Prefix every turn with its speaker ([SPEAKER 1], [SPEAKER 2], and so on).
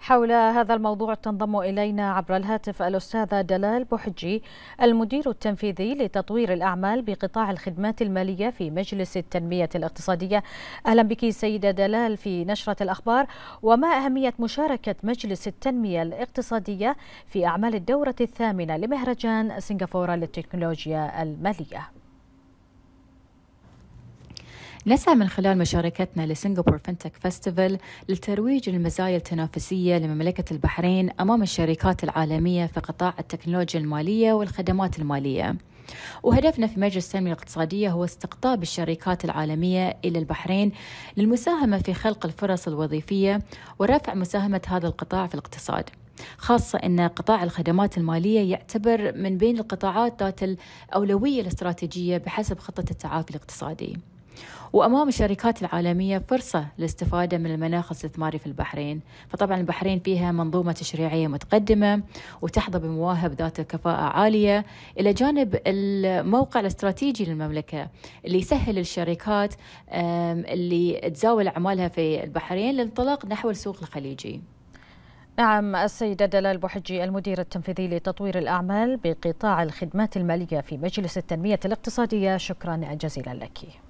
[SPEAKER 1] حول هذا الموضوع تنضم إلينا عبر الهاتف الأستاذة دلال بوحجي المدير التنفيذي لتطوير الأعمال بقطاع الخدمات المالية في مجلس التنمية الاقتصادية أهلا بك سيدة دلال في نشرة الأخبار وما أهمية مشاركة مجلس التنمية الاقتصادية في أعمال الدورة الثامنة لمهرجان سنغافورة للتكنولوجيا المالية
[SPEAKER 2] نسعى من خلال مشاركتنا لسنغابور فنتك فيستيفال لترويج المزايا التنافسية لمملكة البحرين أمام الشركات العالمية في قطاع التكنولوجيا المالية والخدمات المالية وهدفنا في مجلس التنمية الاقتصادية هو استقطاب الشركات العالمية إلى البحرين للمساهمة في خلق الفرص الوظيفية ورفع مساهمة هذا القطاع في الاقتصاد خاصة أن قطاع الخدمات المالية يعتبر من بين القطاعات ذات الأولوية الاستراتيجية بحسب خطة التعافي الاقتصادي وأمام الشركات العالمية فرصة للاستفادة من المناخ الاستثماري في البحرين فطبعا البحرين فيها منظومة تشريعية متقدمة وتحظى بمواهب ذات كفاءة عالية إلى جانب الموقع الاستراتيجي للمملكة اللي يسهل الشركات اللي تزاول أعمالها في البحرين للانطلاق نحو السوق الخليجي نعم السيدة دلال بوحجي المدير التنفيذي لتطوير
[SPEAKER 1] الأعمال بقطاع الخدمات المالية في مجلس التنمية الاقتصادية شكرا جزيلا
[SPEAKER 2] لك